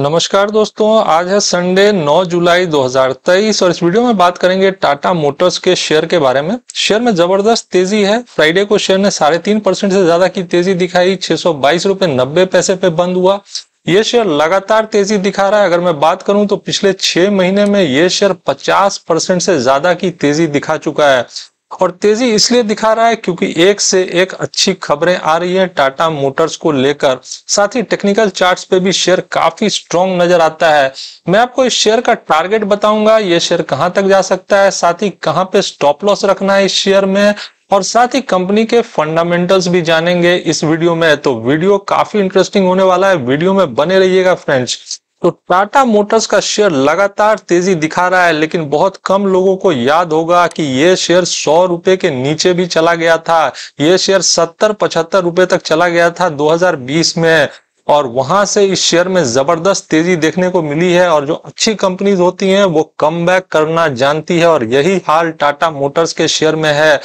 नमस्कार दोस्तों आज है संडे 9 जुलाई 2023 और इस वीडियो में बात करेंगे टाटा मोटर्स के शेयर के बारे में शेयर में जबरदस्त तेजी है फ्राइडे को शेयर ने साढ़े तीन परसेंट से ज्यादा की तेजी दिखाई छह सौ बाईस रुपए नब्बे पैसे पे बंद हुआ ये शेयर लगातार तेजी दिखा रहा है अगर मैं बात करूं तो पिछले छह महीने में ये शेयर 50 परसेंट से ज्यादा की तेजी दिखा चुका है और तेजी इसलिए दिखा रहा है क्योंकि एक से एक अच्छी खबरें आ रही है टाटा मोटर्स को लेकर साथ ही टेक्निकल चार्ट्स पे भी शेयर काफी स्ट्रॉन्ग नजर आता है मैं आपको इस शेयर का टारगेट बताऊंगा ये शेयर कहां तक जा सकता है साथ ही कहां पे स्टॉप लॉस रखना है इस शेयर में और साथ ही कंपनी के फंडामेंटल्स भी जानेंगे इस वीडियो में तो वीडियो काफी इंटरेस्टिंग होने वाला है वीडियो में बने रहिएगा फ्रेंड्स तो टाटा मोटर्स का शेयर लगातार तेजी दिखा रहा है लेकिन बहुत कम लोगों को याद होगा कि ये शेयर सौ रुपए के नीचे भी चला गया था ये शेयर सत्तर पचहत्तर रुपए तक चला गया था 2020 में और वहां से इस शेयर में जबरदस्त तेजी देखने को मिली है और जो अच्छी कंपनीज होती हैं वो कम करना जानती है और यही हाल टाटा मोटर्स के शेयर में है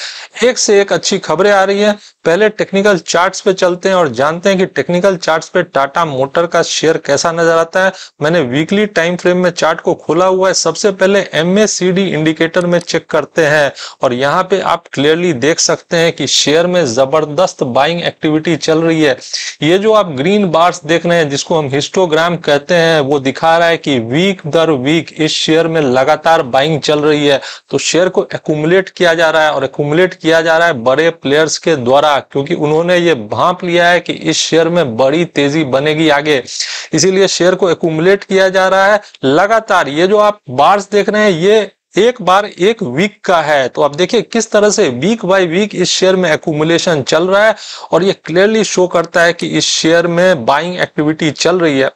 एक से एक अच्छी खबरें आ रही है पहले टेक्निकल चार्ट्स पे चलते हैं और जानते हैं कि टेक्निकल चार्ट्स पे टाटा मोटर का शेयर कैसा नजर आता है मैंने वीकली टाइम फ्रेम में चार्ट को खोला हुआ है सबसे पहले एम इंडिकेटर में चेक करते हैं और यहाँ पे आप क्लियरली देख सकते हैं कि शेयर में जबरदस्त बाइंग एक्टिविटी चल रही है ये जो आप ग्रीन बार चार्ट्स देख रहे हैं जिसको हम हिस्टोग्राम कहते हैं वो दिखा रहा है कि वीक दर वीक इस शेयर में लगातार बाइंग चल रही है तो शेयर को एकुमुलेट किया जा रहा है और एकुमुलेट किया जा रहा है बड़े प्लेयर्स के द्वारा क्योंकि उन्होंने ये भाप लिया है कि इस शेयर में बड़ी तेजी बनेगी आगे इसीलिए शेयर को एकुमुलेट किया जा रहा है लगातार ये जो आप बार्स देख रहे हैं ये एक बार एक वीक का है तो आप देखिए किस तरह से वीक बाय वीक इस शेयर में एकुमुलेशन चल रहा है और ये क्लियरली शो करता है कि इस शेयर में बाइंग एक्टिविटी चल रही है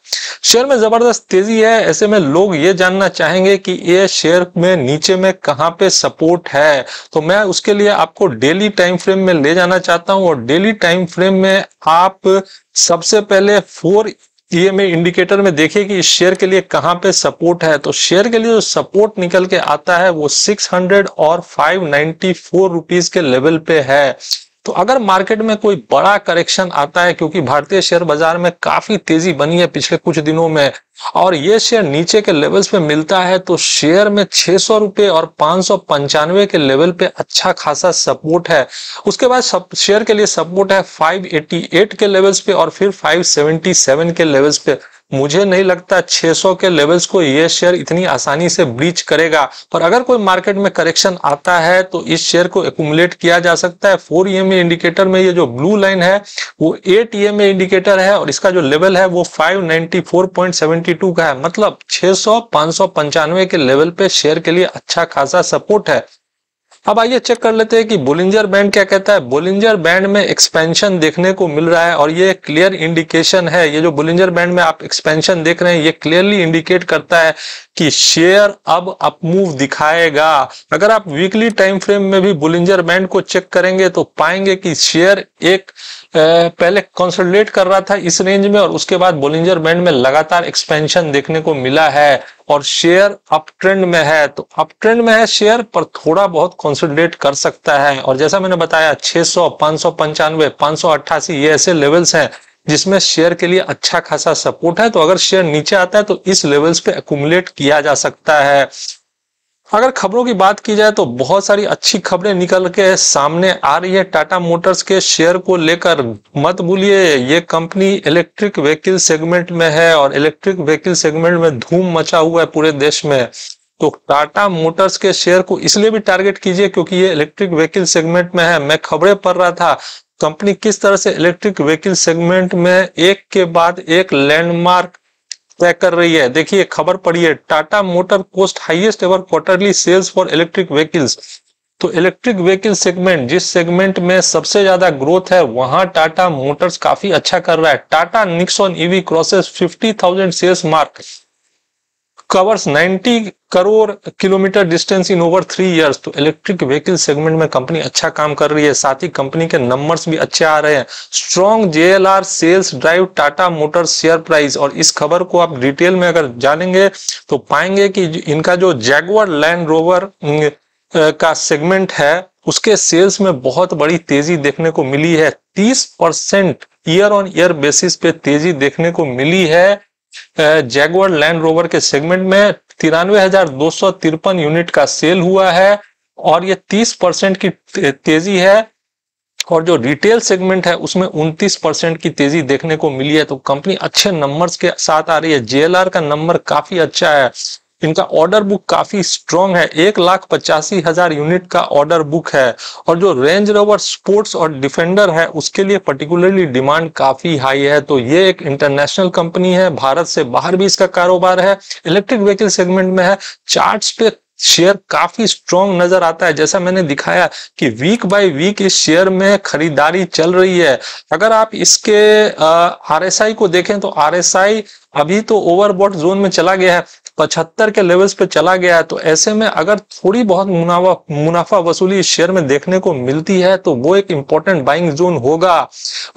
शेयर में जबरदस्त तेजी है ऐसे में लोग ये जानना चाहेंगे कि ये शेयर में नीचे में कहाँ पे सपोर्ट है तो मैं उसके लिए आपको डेली टाइम फ्रेम में ले जाना चाहता हूँ और डेली टाइम फ्रेम में आप सबसे पहले फोर ईएमए इंडिकेटर में देखिए कि इस शेयर के लिए कहाँ पे सपोर्ट है तो शेयर के लिए जो सपोर्ट निकल के आता है वो 600 और 594 रुपीस के लेवल पे है तो अगर मार्केट में कोई बड़ा करेक्शन आता है क्योंकि भारतीय शेयर बाजार में काफी तेजी बनी है पिछले कुछ दिनों में और ये शेयर नीचे के लेवल्स पे मिलता है तो शेयर में छह सौ रुपए और पांच सौ पंचानवे के लेवल पे अच्छा खासा सपोर्ट है उसके बाद शेयर के लिए सपोर्ट है 588 के लेवल्स पे और फिर 577 के लेवल्स पे मुझे नहीं लगता 600 के लेवल्स को ये शेयर इतनी आसानी से ब्रीच करेगा और अगर कोई मार्केट में करेक्शन आता है तो इस शेयर को एकट किया जा सकता है फोर ईएमए इंडिकेटर में ये जो ब्लू लाइन है वो एट ईएमए इंडिकेटर है और इसका जो लेवल है वो 594.72 का है मतलब 600 595 के लेवल पे शेयर के लिए अच्छा खासा सपोर्ट है अब आइए चेक कर लेते हैं कि बोलिंजर बैंड क्या कहता है बोलिंजर बैंड में एक्सपेंशन देखने को मिल रहा है और ये क्लियर इंडिकेशन है ये जो बोलिंजर बैंड में आप एक्सपेंशन देख रहे हैं ये क्लियरली इंडिकेट करता है कि शेयर अब अपमूव दिखाएगा अगर आप वीकली टाइम फ्रेम में भी बोलिंजर बैंड को चेक करेंगे तो पाएंगे कि शेयर एक पहले कंसोलिडेट कर रहा था इस रेंज में और उसके बाद बोलिंजर बैंड में लगातार एक्सपेंशन देखने को मिला है और शेयर अप ट्रेंड में है तो अप ट्रेंड में है शेयर पर थोड़ा बहुत कॉन्सेंट्रेट कर सकता है और जैसा मैंने बताया 600, पांच सौ पंचानवे पांच सौ अट्ठासी ये ऐसे लेवल्स हैं जिसमें शेयर के लिए अच्छा खासा सपोर्ट है तो अगर शेयर नीचे आता है तो इस लेवल्स पे एकुमुलेट किया जा सकता है अगर खबरों की बात की जाए तो बहुत सारी अच्छी खबरें निकल के सामने आ रही है टाटा मोटर्स के शेयर को लेकर मत भूलिए ये कंपनी इलेक्ट्रिक व्हीकल सेगमेंट में है और इलेक्ट्रिक व्हीकल सेगमेंट में धूम मचा हुआ है पूरे देश में तो टाटा मोटर्स के शेयर को इसलिए भी टारगेट कीजिए क्योंकि ये इलेक्ट्रिक व्हीकल सेगमेंट में है मैं खबरें पढ़ रहा था कंपनी किस तरह से इलेक्ट्रिक व्हीकल सेगमेंट में एक के बाद एक लैंडमार्क तय कर रही है देखिए खबर पड़ी है Tata Motor post highest ever quarterly sales for electric vehicles तो इलेक्ट्रिक व्हीकल सेगमेंट जिस सेगमेंट में सबसे ज्यादा ग्रोथ है वहां टाटा मोटर्स काफी अच्छा कर रहा है Tata Nexon EV crosses 50,000 sales mark covers 90 crore kilometer distance in over three years तो इलेक्ट्रिक व्हीकल सेगमेंट में कंपनी अच्छा काम कर रही है साथ ही कंपनी के नंबर्स भी अच्छे आ रहे हैं strong JLR sales drive Tata Motors share price और इस खबर को आप डिटेल में अगर जानेंगे तो पाएंगे कि इनका जो जैगवर लैंड रोवर का सेगमेंट है उसके सेल्स में बहुत बड़ी तेजी देखने को मिली है तीस percent year on year basis पे तेजी देखने को मिली है जैगवर लैंड रोवर के सेगमेंट में तिरानवे हजार दो सौ तिरपन यूनिट का सेल हुआ है और ये 30 परसेंट की तेजी है और जो रिटेल सेगमेंट है उसमें 29 परसेंट की तेजी देखने को मिली है तो कंपनी अच्छे नंबर्स के साथ आ रही है जेएलआर का नंबर काफी अच्छा है इनका ऑर्डर बुक काफी स्ट्रॉन्ग है एक लाख पचासी हजार यूनिट का ऑर्डर बुक है और जो रेंज रोवर स्पोर्ट्स और डिफेंडर है उसके लिए पर्टिकुलरली डिमांड काफी हाई है तो ये एक इंटरनेशनल कंपनी है भारत से बाहर भी इसका कारोबार है इलेक्ट्रिक व्हीकल सेगमेंट में है चार्ट पे शेयर काफी स्ट्रॉन्ग नजर आता है जैसा मैंने दिखाया कि वीक बाय वीक इस शेयर में खरीदारी चल रही है अगर आप इसके आरएसआई को देखें तो आरएसआई अभी तो ओवरबॉट जोन में चला गया है पचहत्तर के लेवल्स पे चला गया है तो ऐसे में अगर थोड़ी बहुत मुनाफा मुनाफा वसूली शेयर में देखने को मिलती है तो वो एक इंपॉर्टेंट बाइंग जोन होगा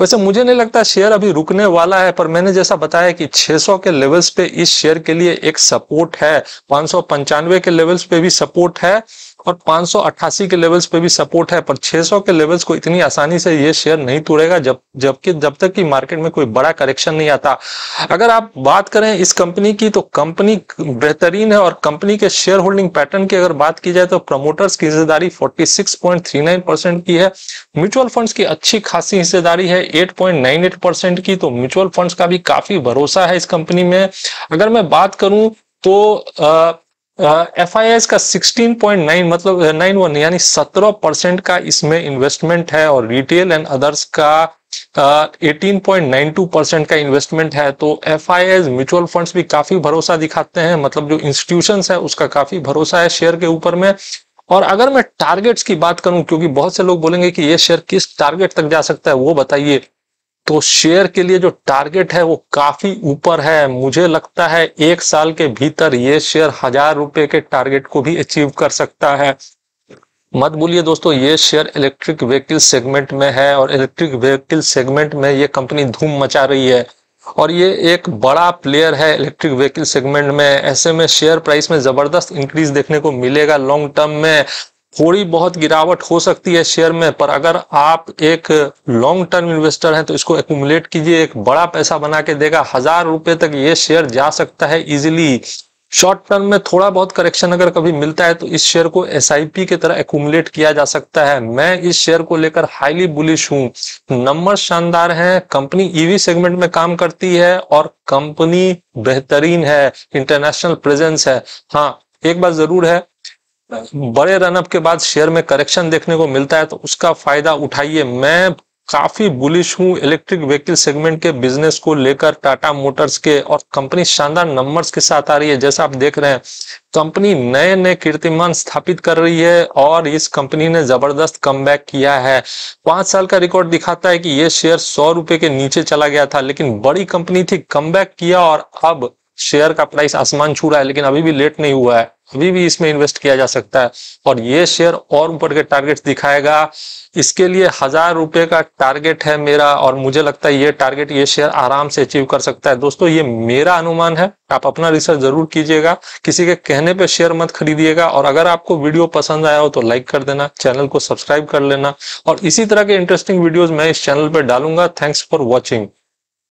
वैसे मुझे नहीं लगता शेयर अभी रुकने वाला है पर मैंने जैसा बताया कि 600 के लेवल्स पे इस शेयर के लिए एक सपोर्ट है पांच के लेवल्स पे भी सपोर्ट है और पांच के लेवल्स पे भी सपोर्ट है पर 600 के लेवल्स को इतनी आसानी से ये शेयर नहीं तोड़ेगा जब जबकि जब तक कि मार्केट में कोई बड़ा करेक्शन नहीं आता अगर आप बात करें इस कंपनी की तो कंपनी बेहतरीन है और कंपनी के शेयर होल्डिंग पैटर्न की अगर बात की जाए तो प्रमोटर्स की हिस्सेदारी फोर्टी परसेंट की है म्यूचुअल फंड की अच्छी खासी हिस्सेदारी है एट परसेंट की तो म्यूचुअल फंड का भी काफी भरोसा है इस कंपनी में अगर मैं बात करूं तो आ, एफ आई एस का 16.9 मतलब नाइन वन यानी 17 परसेंट का इसमें इन्वेस्टमेंट है और रिटेल एंड अदर्स का eighteen point nine two percent का इन्वेस्टमेंट है तो F I S mutual funds भी काफी भरोसा दिखाते हैं मतलब जो इंस्टीट्यूशन है उसका काफी भरोसा है शेयर के ऊपर में और अगर मैं टारगेट्स की बात करूं क्योंकि बहुत से लोग बोलेंगे कि ये शेयर किस टारगेट तक जा सकता है वो बताइए तो शेयर के लिए जो टारगेट है वो काफी ऊपर है मुझे लगता है एक साल के भीतर ये शेयर हजार रुपए के टारगेट को भी अचीव कर सकता है मत बोलिए दोस्तों ये शेयर इलेक्ट्रिक व्हीकल सेगमेंट में है और इलेक्ट्रिक व्हीकल सेगमेंट में ये कंपनी धूम मचा रही है और ये एक बड़ा प्लेयर है इलेक्ट्रिक व्हीकल सेगमेंट में ऐसे में शेयर प्राइस में जबरदस्त इंक्रीज देखने को मिलेगा लॉन्ग टर्म में थोड़ी बहुत गिरावट हो सकती है शेयर में पर अगर आप एक लॉन्ग टर्म इन्वेस्टर हैं तो इसको एकुमुलेट कीजिए एक बड़ा पैसा बना के देगा हजार रुपए तक ये शेयर जा सकता है इजिली शॉर्ट टर्म में थोड़ा बहुत करेक्शन अगर कभी मिलता है तो इस शेयर को एस की तरह एकट किया जा सकता है मैं इस शेयर को लेकर हाईली बुलिश हूं नंबर शानदार हैं कंपनी ईवी सेगमेंट में काम करती है और कंपनी बेहतरीन है इंटरनेशनल प्रेजेंस है हाँ एक बात जरूर है बड़े रनअप के बाद शेयर में करेक्शन देखने को मिलता है तो उसका फायदा उठाइए मैं काफी बुलिश हूँ इलेक्ट्रिक व्हीकल सेगमेंट के बिजनेस को लेकर टाटा मोटर्स के और कंपनी शानदार नंबर्स के साथ आ रही है जैसा आप देख रहे हैं कंपनी नए नए कीर्तिमान स्थापित कर रही है और इस कंपनी ने जबरदस्त कम किया है पांच साल का रिकॉर्ड दिखाता है कि यह शेयर सौ रुपए के नीचे चला गया था लेकिन बड़ी कंपनी थी कम किया और अब शेयर का प्राइस आसमान छू रहा है लेकिन अभी भी लेट नहीं हुआ है अभी भी इसमें इन्वेस्ट किया जा सकता है और ये शेयर और ऊपर के टारगेट दिखाएगा इसके लिए हजार रुपए का टारगेट है मेरा और मुझे लगता है ये टारगेट ये शेयर आराम से अचीव कर सकता है दोस्तों ये मेरा अनुमान है आप अपना रिसर्च जरूर कीजिएगा किसी के कहने पे शेयर मत खरीदिएगा और अगर आपको वीडियो पसंद आया हो तो लाइक कर देना चैनल को सब्सक्राइब कर लेना और इसी तरह के इंटरेस्टिंग वीडियोज मैं इस चैनल पर डालूंगा थैंक्स फॉर वॉचिंग